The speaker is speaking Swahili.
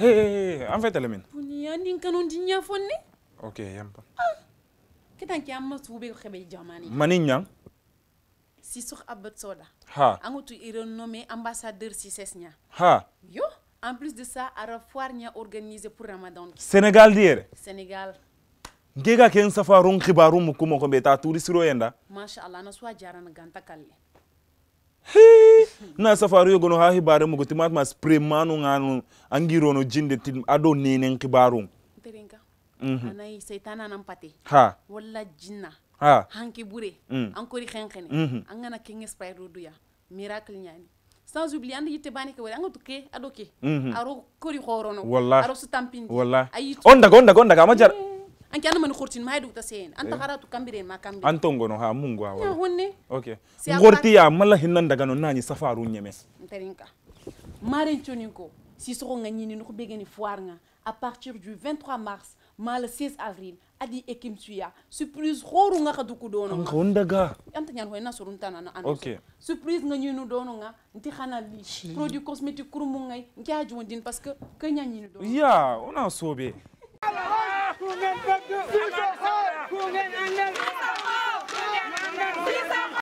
Hey, en fait, Alamine. Buniyani kanon dinya fonne. Ok, Que yampa. Ah. Ketan ki amma sube khebe jamani. Maninyan. Sissou Abed Soda. Ha. tu est nommé ambassadeur Sissesnia. Ha. Yo. En plus de ça, à la foire nia organisé pour Ramadan. Sénégal dire. Sénégal. Gega ken en ron khibarum ko mo ko beta touriste ro yenda. Masha Allah na swa jaran ganta kalle. Hee. na safaru yogono ha hibare mugo ti matma spray manu nganu angirono jinde ti ado nenen kibaru terenka mhm. anayi seitana nan pate ha walla jinna ha hanki bure mm. an kori xenxene mhm. an gana kenge spray do duya miracle ñani sans oublier andi yitte bani ke wari anga tuke ado ke mhm. aro kori xorono aro sutampindi walla on daga on daga on daga mm -hmm anke ana man khurtin ma haydu ta sen anta eh. haratu kambire ma kambe an ngono ha mungu awo ya honne okay ngorti ya mala hinnan daga no nani safaru nyeme terinka maren choninko si so nyini ni ko begeni foire nga a partir du 23 mars ma le 16 avril adi ekim suya surprise horu nga ka duku dono nga ndaga anta nyan hoyna so runtana na anso okay. surprise nga nyinu dono nga nti xana li produit cosmétique kurumungay ngay ngi ajuwon parce que ke nyani ni dono ya yeah, on a